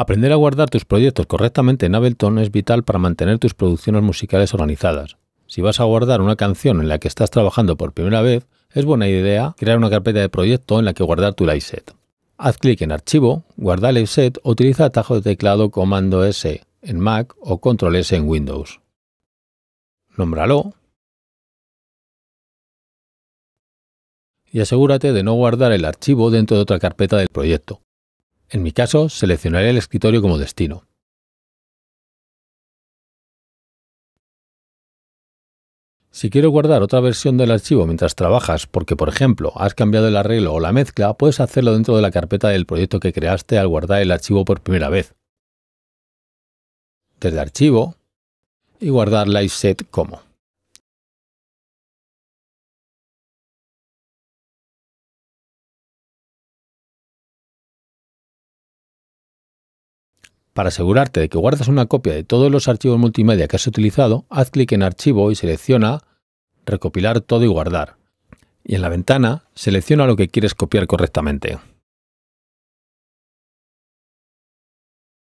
Aprender a guardar tus proyectos correctamente en Ableton es vital para mantener tus producciones musicales organizadas. Si vas a guardar una canción en la que estás trabajando por primera vez, es buena idea crear una carpeta de proyecto en la que guardar tu live set. Haz clic en Archivo, Guardar live set o utiliza atajo de teclado Comando S en Mac o Control S en Windows. Nómbralo y asegúrate de no guardar el archivo dentro de otra carpeta del proyecto. En mi caso, seleccionaré el escritorio como destino. Si quiero guardar otra versión del archivo mientras trabajas porque, por ejemplo, has cambiado el arreglo o la mezcla, puedes hacerlo dentro de la carpeta del proyecto que creaste al guardar el archivo por primera vez. Desde Archivo y guardar Live Set como. Para asegurarte de que guardas una copia de todos los archivos multimedia que has utilizado, haz clic en Archivo y selecciona Recopilar todo y guardar. Y en la ventana, selecciona lo que quieres copiar correctamente.